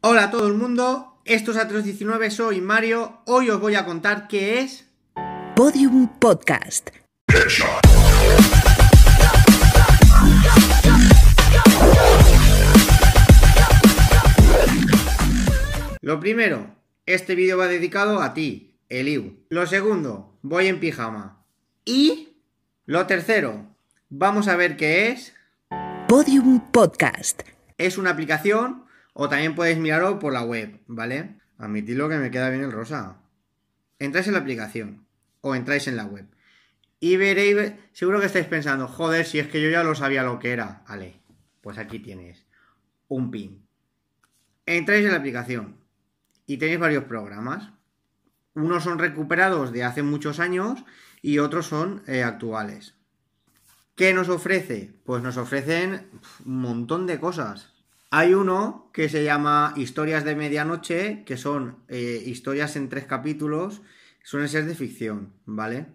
Hola a todo el mundo, esto es A319, soy Mario. Hoy os voy a contar qué es. Podium Podcast. Lo primero, este vídeo va dedicado a ti, Eliu. Lo segundo, voy en pijama. Y lo tercero, vamos a ver qué es. Podium Podcast. Es una aplicación o también podéis mirarlo por la web, ¿vale? Admitidlo que me queda bien el rosa. Entráis en la aplicación o entráis en la web. Y veréis, seguro que estáis pensando, joder, si es que yo ya lo sabía lo que era. Vale, pues aquí tienes un pin. Entráis en la aplicación y tenéis varios programas. Unos son recuperados de hace muchos años y otros son eh, actuales. ¿Qué nos ofrece? Pues nos ofrecen un montón de cosas. Hay uno que se llama Historias de Medianoche, que son eh, historias en tres capítulos, suelen ser de ficción, ¿vale?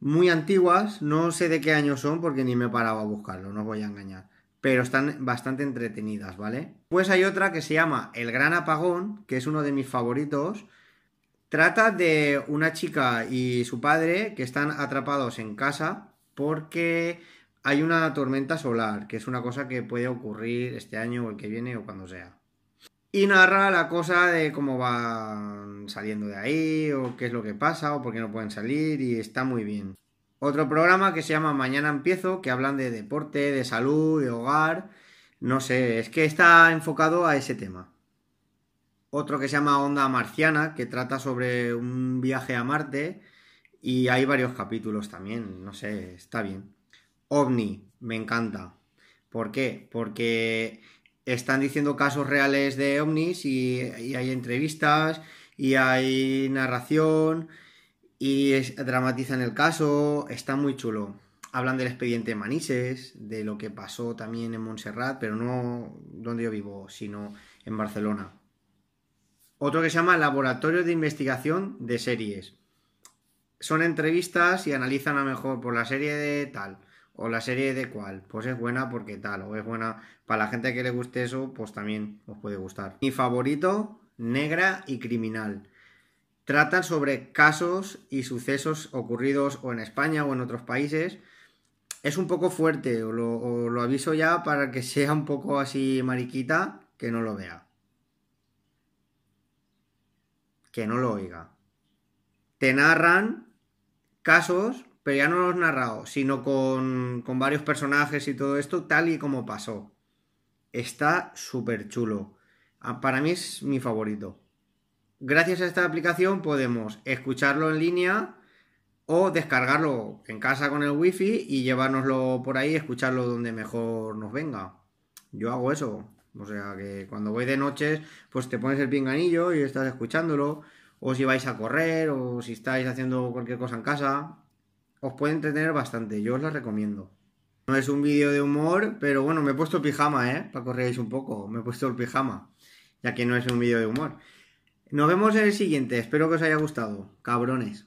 Muy antiguas, no sé de qué año son porque ni me he parado a buscarlo, no os voy a engañar, pero están bastante entretenidas, ¿vale? Pues hay otra que se llama El Gran Apagón, que es uno de mis favoritos. Trata de una chica y su padre que están atrapados en casa porque hay una tormenta solar, que es una cosa que puede ocurrir este año o el que viene o cuando sea. Y narra la cosa de cómo van saliendo de ahí, o qué es lo que pasa, o por qué no pueden salir, y está muy bien. Otro programa que se llama Mañana Empiezo, que hablan de deporte, de salud, de hogar. No sé, es que está enfocado a ese tema. Otro que se llama Onda Marciana, que trata sobre un viaje a Marte, y hay varios capítulos también, no sé, está bien ovni, me encanta. ¿Por qué? Porque están diciendo casos reales de ovnis y, hay entrevistas y hay narración y dramatizan el caso, está muy chulo. Hablan del expediente Manises, de lo que pasó también en Montserrat, pero no donde yo vivo, sino en Barcelona. Otro que se llama Laboratorio de Investigación de Series. Son entrevistas y analizan a lo mejor por la serie de tal, o la serie de cuál, pues es buena porque tal, o es buena para la gente que le guste eso, pues también os puede gustar. Mi favorito, negra y criminal. Tratan sobre casos y sucesos ocurridos o en España o en otros países. Es un poco fuerte, o lo, os lo aviso ya para que sea un poco así mariquita, que no lo vea. Que no lo oiga. Te narran casos pero ya no lo he narrado, sino con, varios personajes y todo esto, tal y como pasó. Está súper chulo. Ah, para mí es mi favorito. Gracias a esta aplicación podemos escucharlo en línea o descargarlo en casa con el wifi y llevárnoslo por ahí escucharlo donde mejor nos venga. Yo hago eso. O sea que cuando voy de noches, pues te pones el pinganillo y estás escuchándolo. O si vais a correr, o si estáis haciendo cualquier cosa en casa, os puede entretener bastante, yo os la recomiendo. No es un vídeo de humor, pero bueno, me he puesto pijama, ¿eh? Para que un poco, me he puesto el pijama, ya que no es un vídeo de humor. Nos vemos en el siguiente, espero que os haya gustado, cabrones.